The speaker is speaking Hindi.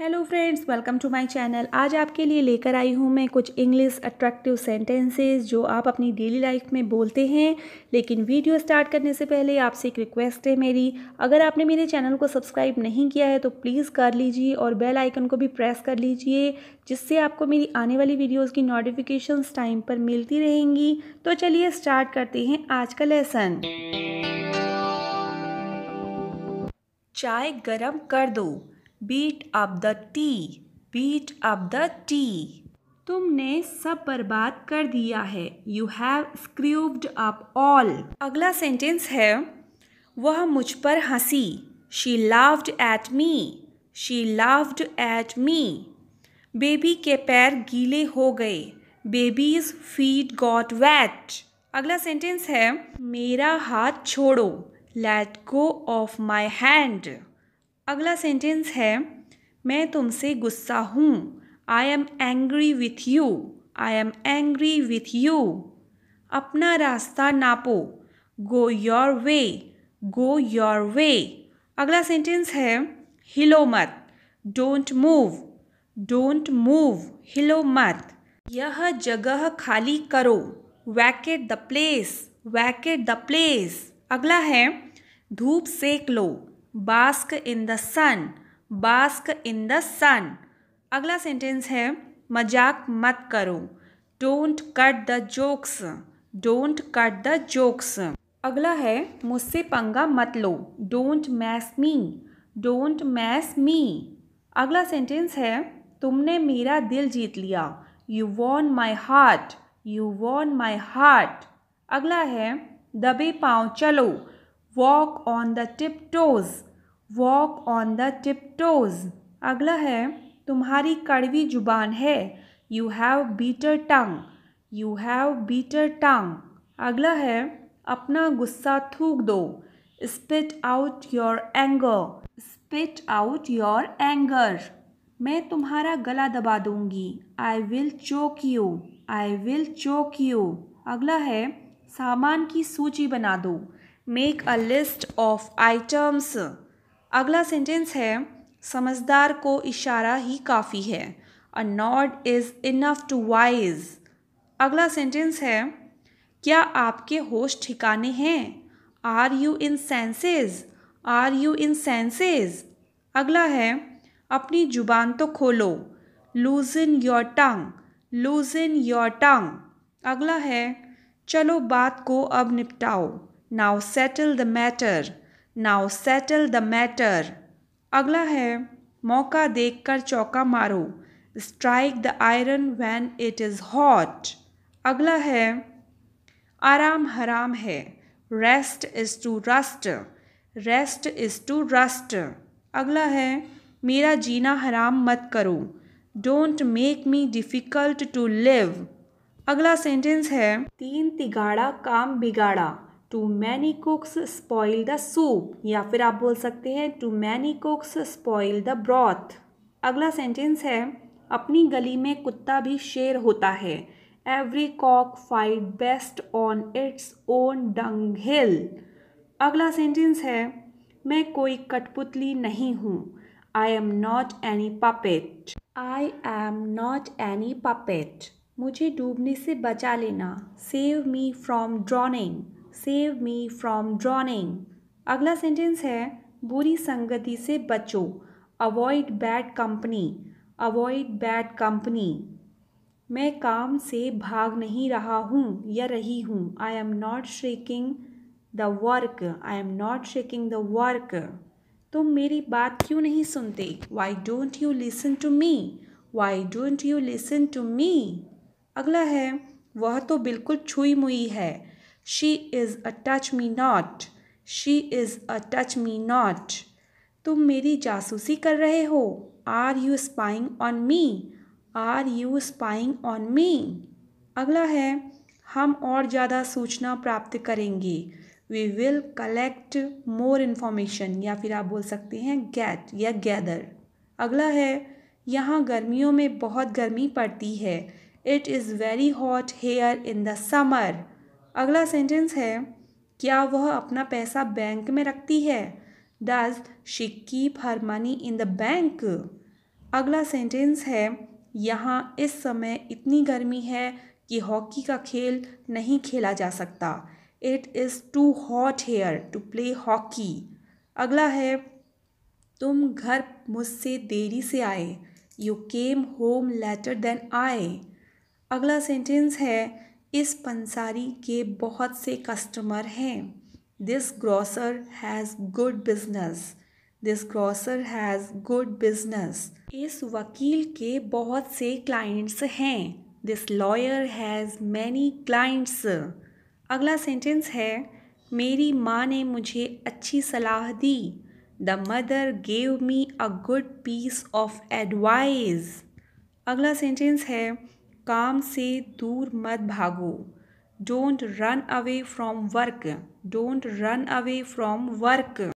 hello friends welcome to my channel आज आपके लिए लेकर आई हूँ मैं कुछ इंग्लिश अट्रैक्टिव सेंटेंसेस जो आप अपनी डेली लाइफ में बोलते हैं लेकिन वीडियो स्टार्ट करने से पहले आपसे एक रिक्वेस्ट है मेरी अगर आपने मेरे चैनल को सब्सक्राइब नहीं किया है तो प्लीज़ कर लीजिए और बेल आइकन को भी प्रेस कर लीजिए जिससे आपको मेरी आने वाली वीडियोज़ की नोटिफिकेशन टाइम पर मिलती रहेंगी तो चलिए स्टार्ट करते हैं आज का लेसन चाय गर्म कर दो beat up the tea beat up the tea तुमने सब बर्बाद कर दिया है you have screwed up all अगला सेंटेंस है वह मुझ पर हंसी she laughed at me she laughed at me baby के पैर गीले हो गए बेबीज फीट गॉट वेट अगला सेंटेंस है मेरा हाथ छोड़ो let go of my hand अगला सेंटेंस है मैं तुमसे गुस्सा हूँ I am angry with you I am angry with you अपना रास्ता नापो go your way go your way अगला सेंटेंस है हिलो मत डोंट मूव डोंट मूव हिलो मत यह जगह खाली करो vacate the place vacate the place अगला है धूप सेक लो bask in the sun bask in the sun अगला सेंटेंस है मजाक मत करो don't cut the jokes don't cut the jokes अगला है मुझसे पंगा मत लो don't mess me don't mess me अगला सेंटेंस है तुमने मेरा दिल जीत लिया you won my heart you won my heart अगला है दबे पाँव चलो walk on the tiptoes walk on the tiptoes अगला है तुम्हारी कड़वी जुबान है you have bitter tongue you have bitter tongue अगला है अपना गुस्सा थूक दो spit out your anger spit out your anger मैं तुम्हारा गला दबा दूंगी I will choke you I will choke you अगला है सामान की सूची बना दो make a list of items अगला सेंटेंस है समझदार को इशारा ही काफ़ी है a nod is enough to wise अगला सेंटेंस है क्या आपके होश ठिकाने हैं are you in senses are you in senses अगला है अपनी जुबान तो खोलो loosen your tongue loosen your tongue अगला है चलो बात को अब निपटाओ now settle the matter now settle the matter अगला है मौका देखकर चौका मारो strike the iron when it is hot अगला है आराम हराम है rest is to rust rest is to rust अगला है मेरा जीना हराम मत करो don't make me difficult to live अगला सेंटेंस है तीन तिगाड़ा काम बिगाड़ा too many cooks spoil the soup या फिर आप बोल सकते हैं too many cooks spoil the broth अगला सेंटेंस है अपनी गली में कुत्ता भी शेर होता है every cock fight best on its own dung hill अगला सेंटेंस है मैं कोई कठपुतली नहीं हूँ I am not any puppet I am not any puppet मुझे डूबने से बचा लेना save me from drowning save me from drowning अगला सेंटेंस है बुरी संगति से बचो avoid bad company avoid bad company मैं काम से भाग नहीं रहा हूँ या रही हूँ I am not shaking the work I am not shaking the work तुम मेरी बात क्यों नहीं सुनते why don't you listen to me why don't you listen to me अगला है वह तो बिल्कुल छुई मुई है she is a touch me not she is a touch me not तुम मेरी जासूसी कर रहे हो are you spying on me are you spying on मी अगला है हम और ज़्यादा सूचना प्राप्त करेंगे we will collect more information या फिर आप बोल सकते हैं गेट या गैदर अगला है यहाँ गर्मियों में बहुत गर्मी पड़ती है it is very hot here in the summer अगला सेंटेंस है क्या वह अपना पैसा बैंक में रखती है does she keep her money in the bank अगला सेंटेंस है यहाँ इस समय इतनी गर्मी है कि हॉकी का खेल नहीं खेला जा सकता it is too hot here to play hockey अगला है तुम घर मुझसे देरी से आए you came home later than I अगला सेंटेंस है इस पंसारी के बहुत से कस्टमर हैं this grocer has good business this grocer has good business इस वकील के बहुत से क्लाइंट्स हैं this lawyer has many clients अगला सेंटेंस है मेरी माँ ने मुझे अच्छी सलाह दी the mother gave me a good piece of advice अगला सेंटेंस है काम से दूर मत भागो don't run away from work don't run away from work